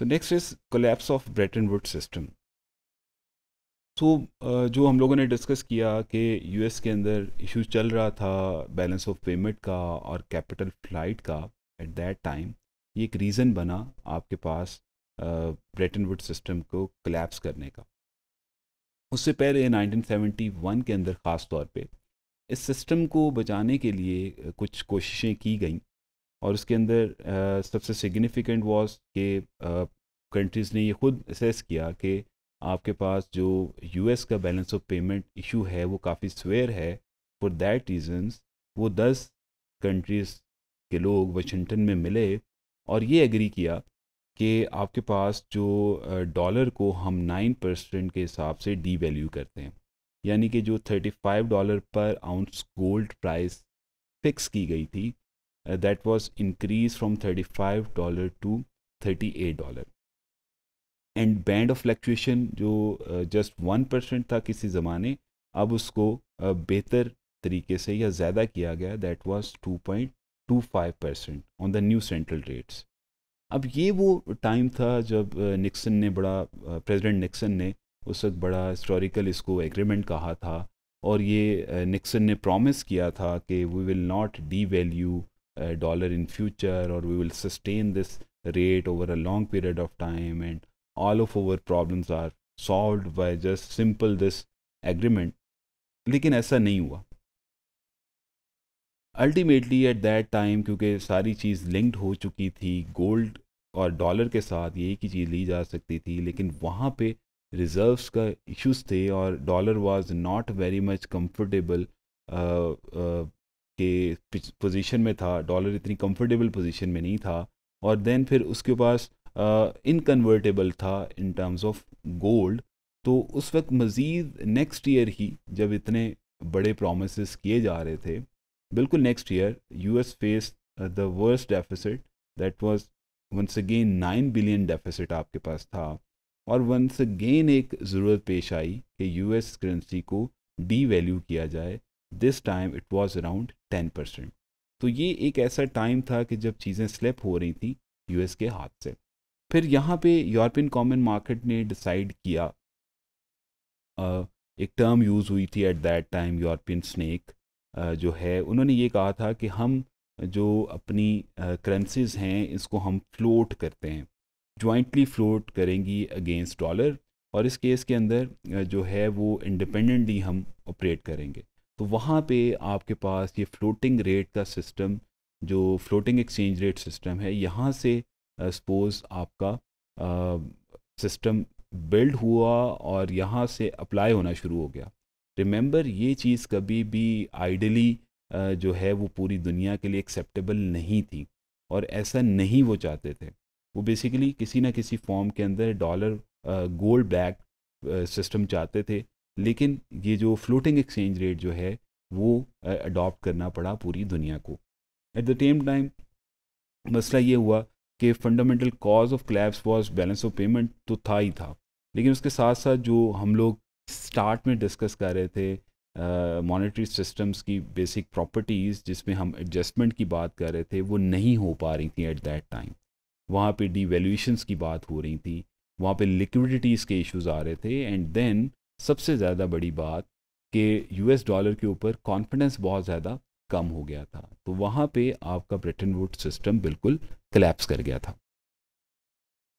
so next is collapse of Bretton Woods system so जो हम लोगों ने डिस्कस किया कि यूएस के अंदर इशू चल रहा था बैलेंस ऑफ पेमेंट का और कैपिटल फ्लाइट का एट दैट टाइम ये एक रीज़न बना आपके पास ब्रेटन वुड सिस्टम को कलेप्स करने का उससे पहले 1971 के अंदर ख़ास तौर पे इस सिस्टम को बचाने के लिए कुछ कोशिशें की गईं और उसके अंदर सबसे सिग्निफिकेंट वॉज के कंट्रीज़ ने ये खुद असेस किया कि आपके पास जो यूएस का बैलेंस ऑफ पेमेंट इशू है वो काफ़ी स्वेयर है फॉर दैट रीजंस वो दस कंट्रीज़ के लोग वाशिंगटन में मिले और ये एग्री किया कि आपके पास जो डॉलर को हम नाइन परसेंट के हिसाब से डी वैल्यू करते हैं यानी कि जो thirty five dollar per ounce gold price fix की गई थी uh, that was increased from $35 to $38 and band of fluctuation जो जस्ट वन परसेंट था किसी ज़माने अब उसको uh, बेहतर तरीके से या ज़्यादा किया गया that was 2.25 percent on the new central rates अब ये वो टाइम था जब निक्सन uh, ने बड़ा प्रेसिडेंट uh, निक्सन ने उस वक्त बड़ा हिस्टोरिकल इसको एग्रीमेंट कहा था और ये निक्सन ने प्रॉमिस किया था कि we will not devalue dollar in future or we will sustain this rate over a long period of time and all of our problems are solved by just simple this agreement लेकिन ऐसा नहीं हुआ ultimately at that time क्योंकि सारी चीज़ linked हो चुकी थी gold और डॉलर के साथ ये ही चीज़ ली जा सकती थी लेकिन वहाँ पे रिजर्व्स का इश्यूज थे और dollar was not very much comfortable के पोजीशन में था डॉलर इतनी कंफर्टेबल पोजीशन में नहीं था और देन फिर उसके पास इनकन्वर्टेबल था इन टर्म्स ऑफ गोल्ड तो उस वक्त मज़ीद नेक्स्ट ईयर ही जब इतने बड़े प्रोमिस किए जा रहे थे बिल्कुल next year U S face the worst deficit that was once again nine billion deficit आपके पास था और वंस अगेन एक ज़रूरत पेश आई कि यू एस करेंसी को डी वैल्यू किया जाए this time it was around ten percent तो ये एक ऐसा टाइम था कि जब चीज़ें स्लिप हो रही थी यूएस के हाथ से फिर यहाँ पे यूरोपियन कॉमन मार्केट ने डिसाइड किया एक टर्म यूज़ हुई थी at that time European snake जो है उन्होंने ये कहा था कि हम जो अपनी करेंसीज हैं इसको हम फ्लोट करते हैं जॉइंटली फ्लोट करेंगी अगेंस्ट डॉलर और इस केस के अंदर जो है वो इंडिपेंडेंटली हम ऑपरेट करेंगे तो वहाँ पे आपके पास ये फ्लोटिंग रेट का सिस्टम जो फ्लोटिंग एक्सचेंज रेट सिस्टम है यहाँ से सपोज आपका सिस्टम बिल्ड हुआ और यहाँ से अप्लाई होना शुरू हो गया रिमेंबर ये चीज़ कभी भी आइडली जो है वो पूरी दुनिया के लिए एक्सेप्टेबल नहीं थी और ऐसा नहीं वो चाहते थे वो बेसिकली किसी ना किसी फॉर्म के अंदर डॉलर गोल्ड बैक सिस्टम चाहते थे लेकिन ये जो फ्लोटिंग एक्सचेंज रेट जो है वो अडॉप्ट करना पड़ा पूरी दुनिया को एट द सेम टाइम मसला ये हुआ कि fundamental cause of collapse was balance of payment तो था ही था लेकिन उसके साथ साथ जो हम लोग स्टार्ट में डिस्कस कर रहे थे मॉनिटरी uh, सिस्टम्स की बेसिक प्रॉपर्टीज़ जिसमें हम एडजस्टमेंट की बात कर रहे थे वो नहीं हो पा रही थी एट दैट टाइम वहाँ पे डीवेल्यूशंस की बात हो रही थी वहाँ पे लिक्विडिटीज़ के इश्यूज आ रहे थे एंड देन सबसे ज़्यादा बड़ी बात कि यूएस डॉलर के ऊपर कॉन्फिडेंस बहुत ज़्यादा कम हो गया था तो वहाँ पे आपका ब्रिटेन वुड सिस्टम बिल्कुल कलेप्स कर गया था